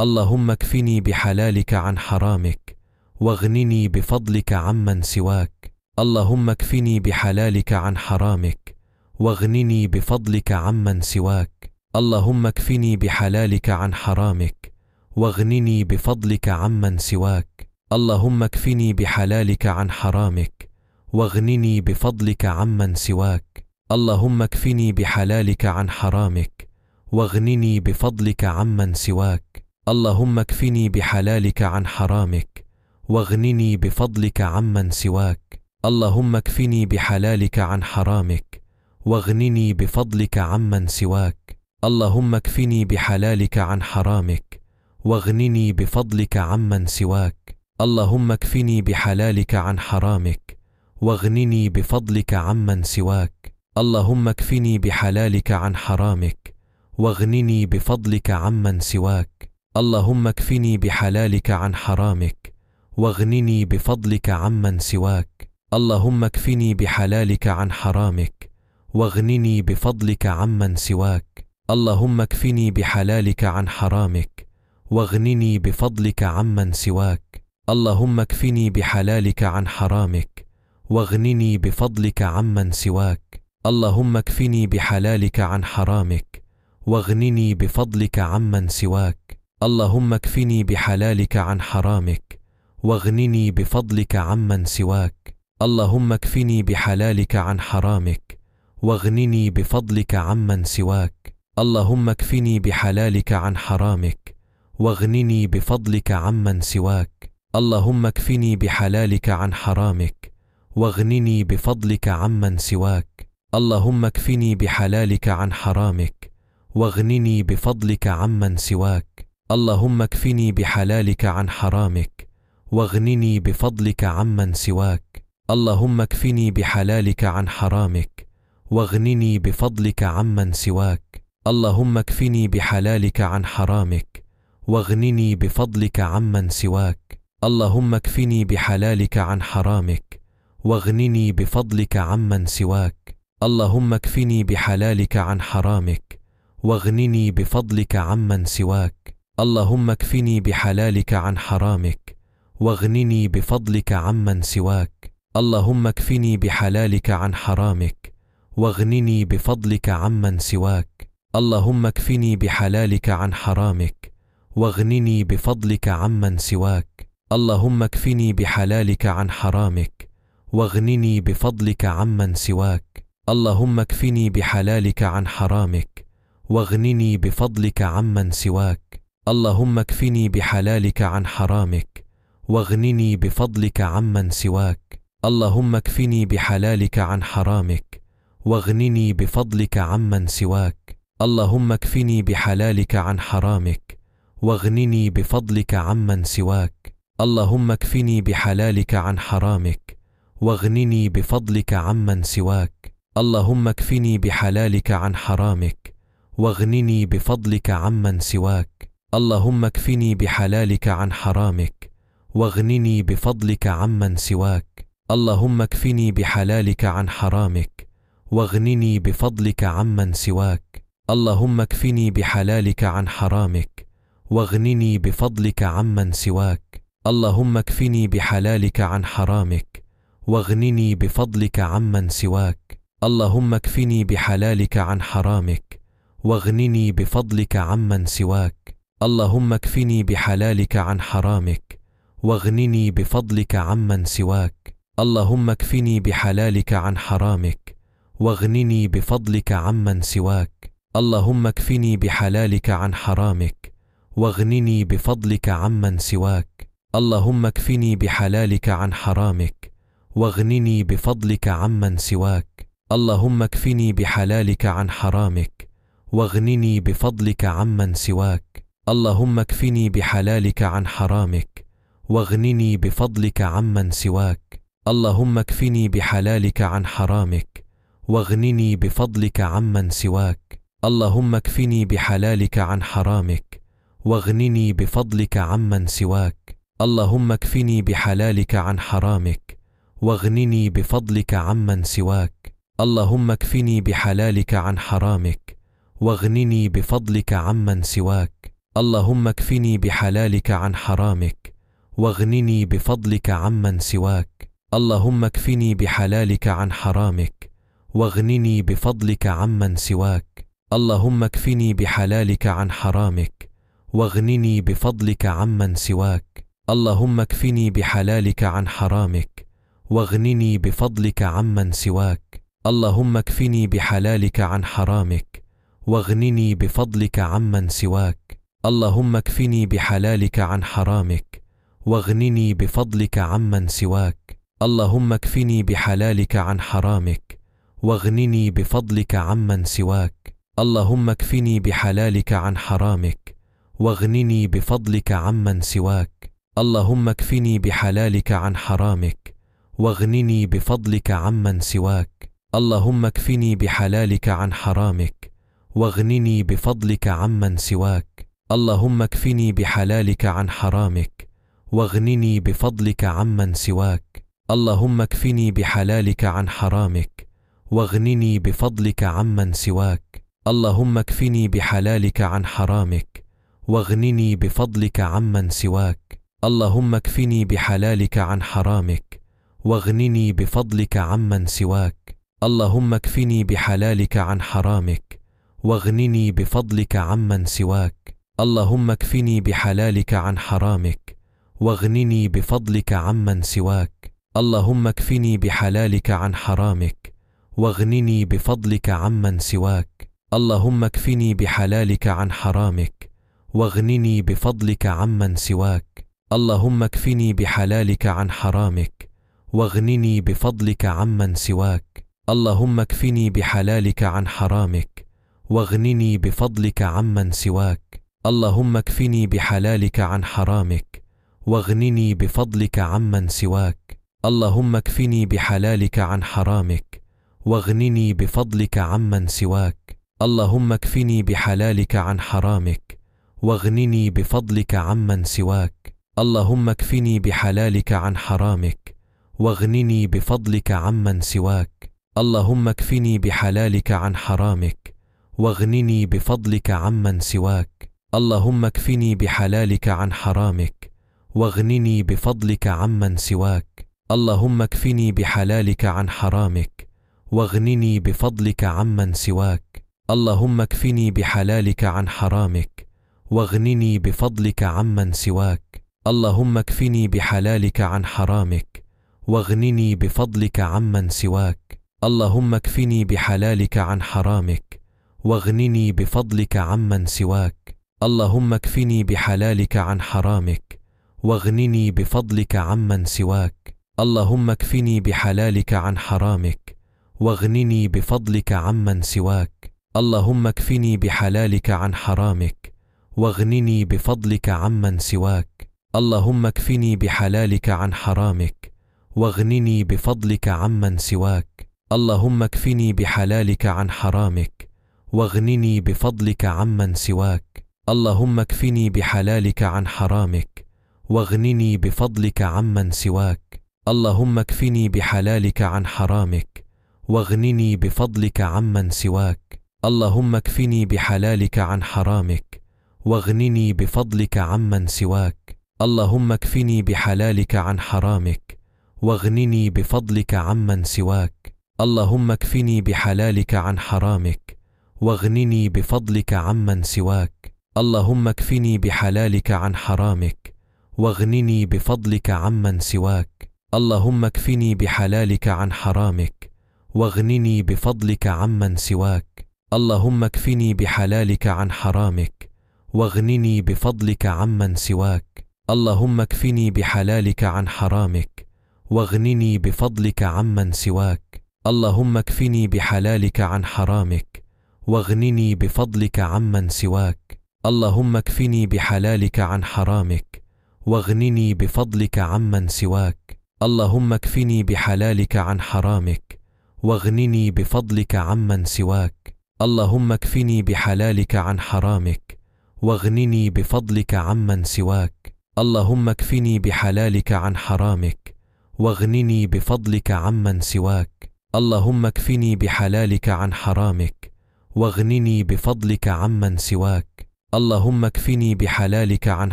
اللهم اكفني بحلالك عن حرامك واغنني بفضلك عمن سواك اللهم اكفني بحلالك عن حرامك واغنني بفضلك عمن سواك اللهم اكفني بحلالك عن حرامك واغنني بفضلك عمن سواك اللهم اكفني بحلالك عن حرامك واغنني بفضلك عمن سواك اللهم اكفني بحلالك عن حرامك واغنني بفضلك عمن سواك اللهم اكفني بحلالك عن حرامك واغنني بفضلك عمن سواك اللهم اكفني بحلالك عن حرامك واغنني بفضلك عمن سواك اللهم اكفني بحلالك عن حرامك واغنني بفضلك عمن سواك اللهم اكفني بحلالك عن حرامك واغنني بفضلك عمن سواك اللهم اكفني بحلالك عن حرامك واغنني بفضلك عمن سواك اللهم اكفني بحلالك عن حرامك واغنني بفضلك عمن سواك اللهم اكفني بحلالك عن حرامك واغنني بفضلك عمن سواك اللهم اكفني بحلالك عن حرامك واغنني بفضلك عمن سواك اللهم اكفني بحلالك عن حرامك واغنني بفضلك عمن سواك اللهم اكفني بحلالك عن حرامك واغنني بفضلك عمن سواك اللهم اكفني بحلالك عن حرامك واغنني بفضلك عمن سواك اللهم اكفني بحلالك عن حرامك واغنني بفضلك عمن سواك اللهم اكفني بحلالك عن حرامك واغنني بفضلك عمن سواك اللهم اكفني بحلالك عن حرامك واغنني بفضلك عمن سواك اللهم اكفني بحلالك عن حرامك واغنني بفضلك عمن سواك اللهم اكفني بحلالك عن حرامك واغنني بفضلك عمن سواك اللهم اكفني بحلالك عن حرامك واغنني بفضلك عمن سواك اللهم اكفني بحلالك عن حرامك واغنني بفضلك عمن سواك اللهم اكفني بحلالك عن حرامك واغنني بفضلك عمن سواك اللهم اكفني بحلالك عن حرامك واغنني بفضلك عمن سواك اللهم اكفني بحلالك عن حرامك واغنني بفضلك عمن سواك اللهم اكفني بحلالك عن حرامك واغنني بفضلك عمن سواك اللهم اكفني بحلالك عن حرامك واغنني بفضلك عمن سواك اللهم اكفني بحلالك عن حرامك واغنني بفضلك عمن سواك اللهم اكفني بحلالك عن حرامك واغنني بفضلك عمن سواك اللهم اكفني بحلالك عن حرامك واغنني بفضلك عمن سواك اللهم اكفني بحلالك عن حرامك واغنني بفضلك عمن سواك اللهم اكفني بحلالك عن حرامك واغنني بفضلك عمن سواك اللهم اكفني بحلالك عن حرامك واغنني بفضلك عمن سواك اللهم اكفني بحلالك عن حرامك واغنني بفضلك عمن سواك اللهم اكفني بحلالك عن حرامك واغنني بفضلك عمن سواك اللهم اكفني بحلالك عن حرامك واغنني بفضلك عمن سواك اللهم اكفني بحلالك عن حرامك واغنني بفضلك عمن سواك اللهم اكفني بحلالك عن حرامك واغنني بفضلك عمن سواك اللهم اكفني بحلالك عن حرامك واغنني بفضلك عمن سواك اللهم اكفني بحلالك عن حرامك واغنني بفضلك عمن سواك اللهم اكفني بحلالك عن حرامك واغنني بفضلك عمن سواك اللهم اكفني بحلالك عن حرامك واغنني بفضلك عمن سواك اللهم اكفني بحلالك عن حرامك واغنني بفضلك عمن سواك اللهم اكفني بحلالك عن حرامك واغنني بفضلك عمن سواك اللهم اكفني بحلالك عن حرامك واغنني بفضلك عمن سواك اللهم اكفني بحلالك عن حرامك واغنني بفضلك عمن سواك اللهم اكفني بحلالك عن حرامك واغنني بفضلك عمن سواك اللهم اكفني بحلالك عن حرامك واغنني بفضلك عمن سواك اللهم اكفني بحلالك عن حرامك واغنني بفضلك عمن سواك اللهم اكفني بحلالك عن حرامك واغنني بفضلك عمن سواك اللهم اكفني بحلالك عن حرامك واغنني بفضلك عمن سواك اللهم اكفني بحلالك عن حرامك واغنني بفضلك عمن سواك اللهم اكفني بحلالك عن حرامك واغنني بفضلك عمن سواك اللهم اكفني بحلالك عن حرامك واغنني بفضلك عمن سواك اللهم اكفني بحلالك عن حرامك واغنني بفضلك عمن سواك اللهم اكفني بحلالك عن حرامك واغنني بفضلك عمن سواك اللهم اكفني بحلالك عن حرامك واغنني بفضلك عمن سواك اللهم اكفني بحلالك عن حرامك واغنني بفضلك عمن سواك اللهم اكفني بحلالك عن حرامك واغنني بفضلك عمن سواك اللهم اكفني بحلالك عن حرامك واغنني بفضلك عمن سواك اللهم اكفني بحلالك عن حرامك واغنني بفضلك عمن سواك اللهم اكفني بحلالك عن حرامك واغنني بفضلك عمن سواك اللهم اكفني بحلالك عن حرامك واغنني بفضلك عمن سواك اللهم اكفني بحلالك عن حرامك واغنني بفضلك عمن سواك اللهم اكفني بحلالك عن حرامك واغنني بفضلك عمن سواك اللهم اكفني بحلالك عن حرامك واغنني بفضلك عمن سواك اللهم اكفني بحلالك عن حرامك واغنني بفضلك عمن سواك اللهم اكفني بحلالك عن حرامك واغنني بفضلك عمن سواك اللهم اكفني بحلالك عن حرامك واغنني بفضلك عمن سواك اللهم اكفني بحلالك عن حرامك واغنني بفضلك عمن سواك اللهم اكفني بحلالك عن حرامك واغنني بفضلك عمن سواك اللهم اكفني بحلالك عن حرامك واغنني بفضلك عمن سواك اللهم اكفني بحلالك عن حرامك واغنني بفضلك عمن سواك اللهم اكفني بحلالك عن حرامك واغنني بفضلك عمن سواك اللهم اكفني بحلالك عن حرامك واغنني بفضلك عمن سواك اللهم اكفني بحلالك عن حرامك واغنني بفضلك عمن سواك اللهم اكفني بحلالك عن حرامك واغنني بفضلك عمن سواك اللهم اكفني بحلالك عن حرامك واغنني بفضلك عمن سواك اللهم اكفني بحلالك عن حرامك واغنني بفضلك عمن سواك اللهم اكفني بحلالك عن حرامك واغنني بفضلك عمن سواك اللهم اكفني بحلالك عن حرامك واغنني بفضلك عمن سواك اللهم اكفني بحلالك عن حرامك واغنني بفضلك عمن سواك اللهم اكفني بحلالك عن حرامك واغنني بفضلك عمن سواك اللهم اكفني بحلالك عن حرامك واغنني بفضلك عمن سواك اللهم اكفني بحلالك عن حرامك واغنني بفضلك عمن سواك اللهم اكفني بحلالك عن حرامك واغنني بفضلك عمن سواك اللهم اكفني بحلالك عن حرامك واغنني بفضلك عمن سواك اللهم اكفني بحلالك عن حرامك واغنني بفضلك عمن سواك اللهم اكفني بحلالك عن حرامك واغنني بفضلك عمن سواك اللهم اكفني بحلالك عن حرامك واغنني بفضلك عمن سواك اللهم اكفني بحلالك عن حرامك واغنني بفضلك عمن سواك اللهم اكفني بحلالك عن حرامك واغنني بفضلك عمن سواك اللهم اكفني بحلالك عن حرامك واغنني بفضلك عمن سواك اللهم اكفني بحلالك عن حرامك واغنني بفضلك عمن سواك اللهم اكفني بحلالك عن حرامك واغنني بفضلك عمن سواك اللهم اكفني بحلالك عن حرامك واغنني بفضلك عمن سواك اللهم اكفني بحلالك عن حرامك واغنني بفضلك عمن سواك اللهم اكفني بحلالك عن حرامك واغنني بفضلك عمن سواك اللهم اكفني بحلالك عن حرامك واغنني بفضلك عمن سواك اللهم اكفني بحلالك عن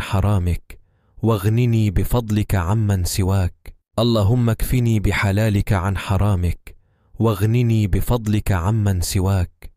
حرامك واغنني بفضلك عمن سواك اللهم اكفني بحلالك عن حرامك واغنني بفضلك عمن سواك